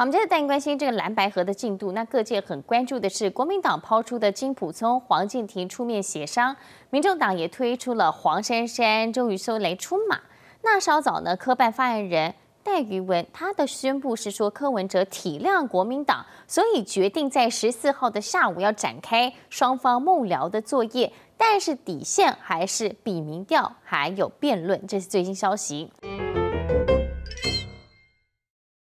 我们接着带您关心这个蓝白河的进度。那各界很关注的是，国民党抛出的金普聪、黄健庭出面协商；，民众党也推出了黄珊珊、周瑜修雷出马。那稍早呢，科办发言人戴郁文他的宣布是说，柯文哲体谅国民党，所以决定在十四号的下午要展开双方幕僚的作业。但是底线还是比民调还有辩论。这是最新消息。